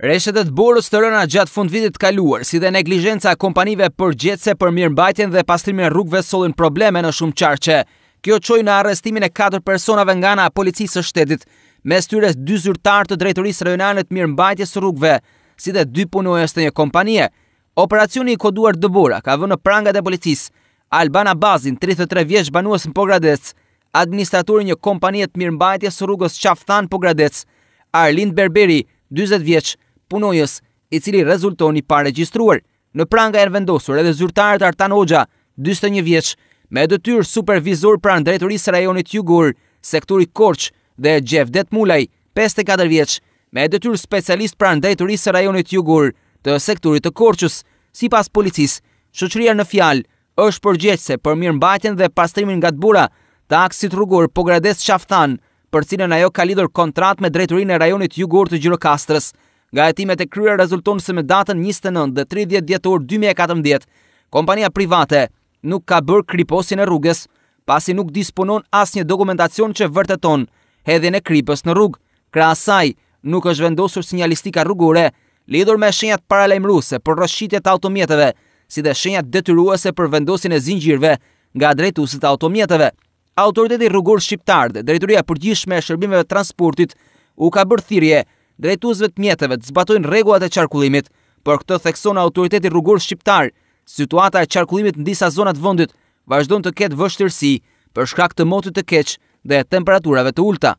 Reshetet e të të rëna gjatë fund vitit kaluar, si dhe neglijenca kompanive për gjetëse për mirëmbajtjen dhe pastrimin e rrugve solin probleme në shumë qarqe. Kjo qoj në arrestimin e 4 personave nga nga policisë së shtetit, me styres 2 zyrtar të drejtërisë rëjnanet mirëmbajtjes rrugve, si dhe 2 punojës të një kompanie. Operacioni i koduar dëbora, ka vënë prangat e policisë, Albana Bazin, 33 vjeç banuës në Pogradec, administratorin një kompanie të mirëmbajtjes rrugës Qafthan Pogradec, Arlind Berberi, 40 vjeç, punojës, i cili rezultoni pa regjistruar. Në pranga e vendosur edhe zyrtarët Artan Hoxha, 21 vjeç, me dëtyr supervizor pranë drejtërisë rajonit Jugur, sektori Korç dhe Gjef Detmulaj, 54 vjeç, me dëtyr specialist pranë drejtërisë rajonit Jugur të sektorit të Korçës, si pas policis, shëqëria në fjalë është përgjeqse për mirë mbajtjen dhe pastrimin nga të bura të aksit rrugur po gradesë qaftan, për cilën ajo ka lidur kontrat me drejtërinë e rajonit Jugur të Gjirokastrës, Nga e kryer rezulton se me datën 29 dhe 30 dhjetor 2014, kompania private nuk ka bërë kriposin e rrugës, pasi nuk disponon as një dokumentacion që vërteton hedhin e kripës në rrugë. Kra asaj, nuk është vendosur sinjalistika rrugore, lidhur me shenjat paralajmëruese për rrëshqitjet e automjeteve, si dhe shenjat detyruese për vendosin e zinxhirëve nga drejtuesit e automjeteve. Autoriteti rrugor shqiptar dhe Drejtoria e Përgjithshme e Shërbimeve Transportit u ka bërë thirrje drejtuesve të mjeteve të zbatojnë rregullat e qarkullimit, por këtë thekson autoriteti rrugor shqiptar. Situata e qarkullimit në disa zona të vendit vazhdon të ketë vështirësi për shkak të motit të keq dhe temperaturave të ulta.